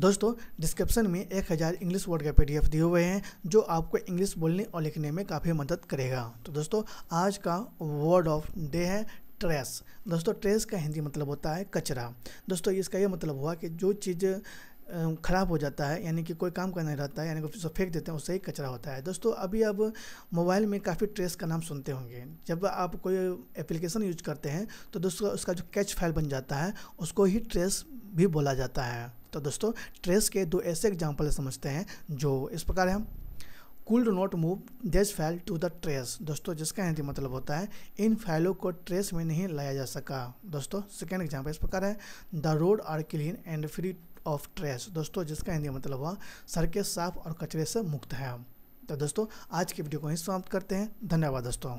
दोस्तों डिस्क्रिप्शन में एक हज़ार इंग्लिश वर्ड का पीडीएफ दिए हुए हैं जो आपको इंग्लिश बोलने और लिखने में काफ़ी मदद करेगा तो दोस्तों आज का वर्ड ऑफ डे है ट्रेस दोस्तों ट्रेस का हिंदी मतलब होता है कचरा दोस्तों इसका यह मतलब हुआ कि जो चीज़ ख़राब हो जाता है यानी कि कोई काम करने रहता है यानी कि फेंक देते हैं उससे ही कचरा होता है दोस्तों अभी आप मोबाइल में काफ़ी ट्रेस का नाम सुनते होंगे जब आप कोई एप्लीकेशन यूज करते हैं तो दोस्तों उसका जो कैच फाइल बन जाता है उसको ही ट्रेस भी बोला जाता है तो दोस्तों ट्रेस के दो ऐसे एग्जाम्पल समझते हैं जो इस प्रकार है could not move this file to the trace दोस्तों जिसका हिंदी मतलब होता है इन फाइलों को ट्रेस में नहीं लाया जा सका दोस्तों सेकेंड एग्जाम्पल इस प्रकार है the road are clean and free of trace दोस्तों जिसका हिंदी मतलब हुआ सड़कें साफ और कचरे से मुक्त है तो दोस्तों आज की वीडियो को ही समाप्त करते हैं धन्यवाद दोस्तों